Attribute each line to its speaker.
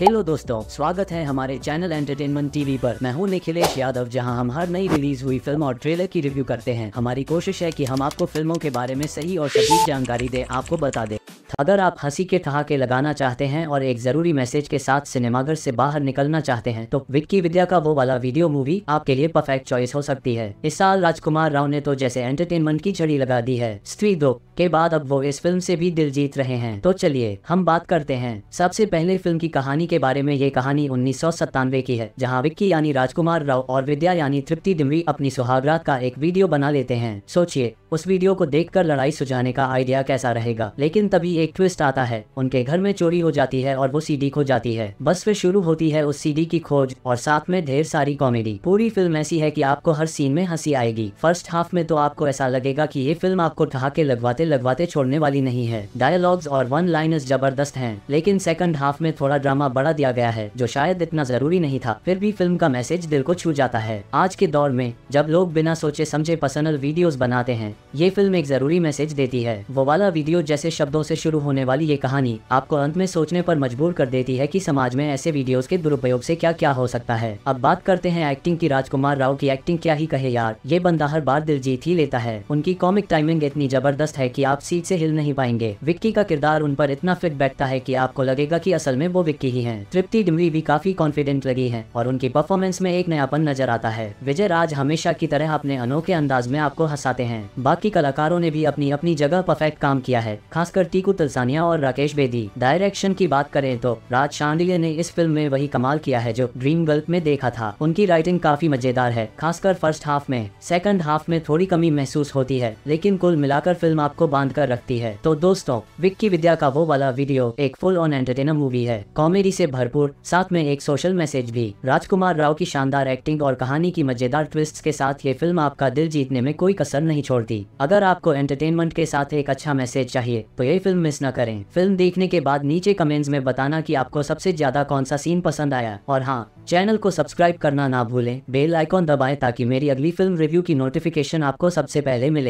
Speaker 1: hello दोस्तों स्वागत है हमारे चैनल एंटरटेनमेंट टीवी पर मैं हूं निखिलेश यादव जहां हम हर नई रिलीज हुई फिल्म और ट्रेलर की रिव्यू करते हैं हमारी कोशिश है कि हम आपको फिल्मों के बारे में सही और सटीक जानकारी दे आपको बता दे अगर आप हंसी के ठहाके लगाना चाहते हैं और एक जरूरी मैसेज के साथ सिनेमाघर से बाहर निकलना चाहते हैं तो विक्की विद्या का वो वाला वीडियो मूवी आपके लिए परफेक्ट चॉइस हो सकती है इस साल राजकुमार राव ने तो जैसे एंटरटेनमेंट की छड़ी लगा दी है स्त्री दो के बाद अब वो इस फिल्म से भी दिल जीत रहे हैं तो चलिए हम बात करते हैं सबसे पहले फिल्म की कहानी के बारे में ये कहानी उन्नीस की है जहाँ विक्की यानी राजकुमार राव और विद्या यानी तृप्ति दिमरी अपनी सुहागरात का एक वीडियो बना लेते हैं सोचिए उस वीडियो को देखकर लड़ाई सुझाने का आइडिया कैसा रहेगा लेकिन तभी एक ट्विस्ट आता है उनके घर में चोरी हो जाती है और वो सीडी खो जाती है बस फिर शुरू होती है उस सीडी की खोज और साथ में ढेर सारी कॉमेडी पूरी फिल्म ऐसी है की आपको हर सीन में हंसी आएगी फर्स्ट हाफ में तो आपको ऐसा लगेगा की ये फिल्म आपको ठहाके लगवाते लगवाते छोड़ने वाली नहीं है डायलॉग्स और वन लाइनर्स जबरदस्त है लेकिन सेकंड हाफ में थोड़ा ड्रामा बढ़ा दिया गया है जो शायद इतना जरूरी नहीं था फिर भी फिल्म का मैसेज दिल को छू जाता है आज के दौर में जब लोग बिना सोचे समझे पर्सनल वीडियोज बनाते हैं ये फिल्म एक जरूरी मैसेज देती है वो वाला वीडियो जैसे शब्दों से शुरू होने वाली ये कहानी आपको अंत में सोचने पर मजबूर कर देती है कि समाज में ऐसे वीडियोस के दुरुपयोग से क्या क्या हो सकता है अब बात करते हैं एक्टिंग की राजकुमार राव की एक्टिंग क्या ही कहे यार ये बंदा हर बार दिल जीत ही लेता है उनकी कॉमिक टाइमिंग इतनी जबरदस्त है की आप सीट ऐसी हिल नहीं पाएंगे विक्की का किरदार उन पर इतना फिट बैठता है की आपको लगेगा की असल में वो विक्की ही है तृप्ति डिमरी भी काफी कॉन्फिडेंट लगी है और उनकी परफॉर्मेंस में एक नयापन नजर आता है विजय राज हमेशा की तरह अपने अनोखे अंदाज में आपको हंसाते हैं बाकी कलाकारों ने भी अपनी अपनी जगह परफेक्ट काम किया है खासकर टीकू तलसानिया और राकेश बेदी डायरेक्शन की बात करें तो राज शांडिले ने इस फिल्म में वही कमाल किया है जो ड्रीम गर्ल्प में देखा था उनकी राइटिंग काफी मजेदार है खासकर फर्स्ट हाफ में सेकंड हाफ में थोड़ी कमी महसूस होती है लेकिन कुल मिलाकर फिल्म आपको बांध कर रखती है तो दोस्तों विक्की विद्या का वो वाला वीडियो एक फुल ऑन एंटरटेनर मूवी है कॉमेडी से भरपूर साथ में एक सोशल मैसेज भी राजकुमार राव की शानदार एक्टिंग और कहानी की मजेदार ट्विस्ट के साथ ये फिल्म आपका दिल जीतने में कोई कसर नहीं छोड़ती थी अगर आपको एंटरटेनमेंट के साथ एक अच्छा मैसेज चाहिए तो ये फिल्म मिस न करें फिल्म देखने के बाद नीचे कमेंट्स में बताना की आपको सबसे ज्यादा कौन सा सीन पसंद आया और हाँ चैनल को सब्सक्राइब करना ना भूलें बेल आइकॉन दबाएं ताकि मेरी अगली फिल्म रिव्यू की नोटिफिकेशन आपको सबसे पहले मिले